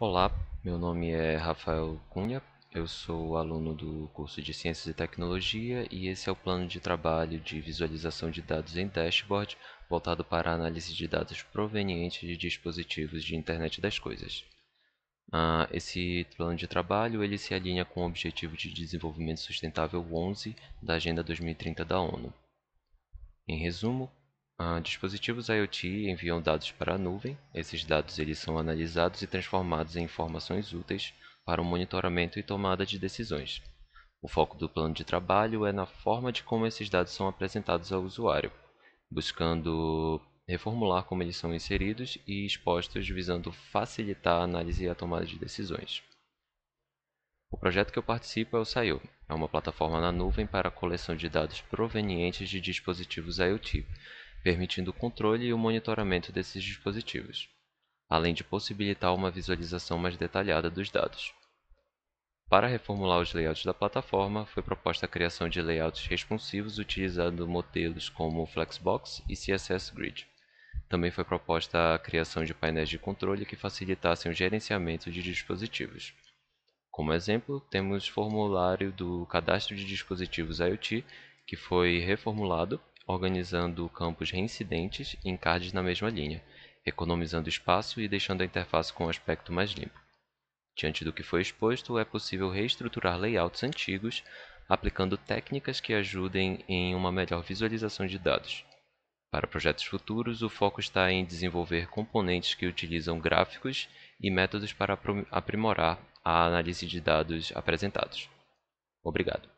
Olá, meu nome é Rafael Cunha, eu sou aluno do curso de Ciências e Tecnologia e esse é o plano de trabalho de visualização de dados em dashboard voltado para a análise de dados provenientes de dispositivos de internet das coisas. Ah, esse plano de trabalho ele se alinha com o Objetivo de Desenvolvimento Sustentável 11 da Agenda 2030 da ONU. Em resumo, Uh, dispositivos IoT enviam dados para a nuvem. Esses dados eles são analisados e transformados em informações úteis para o monitoramento e tomada de decisões. O foco do plano de trabalho é na forma de como esses dados são apresentados ao usuário, buscando reformular como eles são inseridos e expostos visando facilitar a análise e a tomada de decisões. O projeto que eu participo é o SAIO, é uma plataforma na nuvem para a coleção de dados provenientes de dispositivos IoT, permitindo o controle e o monitoramento desses dispositivos, além de possibilitar uma visualização mais detalhada dos dados. Para reformular os layouts da plataforma, foi proposta a criação de layouts responsivos utilizando modelos como Flexbox e CSS Grid. Também foi proposta a criação de painéis de controle que facilitassem o gerenciamento de dispositivos. Como exemplo, temos o formulário do cadastro de dispositivos IoT, que foi reformulado organizando campos reincidentes em cards na mesma linha, economizando espaço e deixando a interface com um aspecto mais limpo. Diante do que foi exposto, é possível reestruturar layouts antigos aplicando técnicas que ajudem em uma melhor visualização de dados. Para projetos futuros, o foco está em desenvolver componentes que utilizam gráficos e métodos para aprimorar a análise de dados apresentados. Obrigado.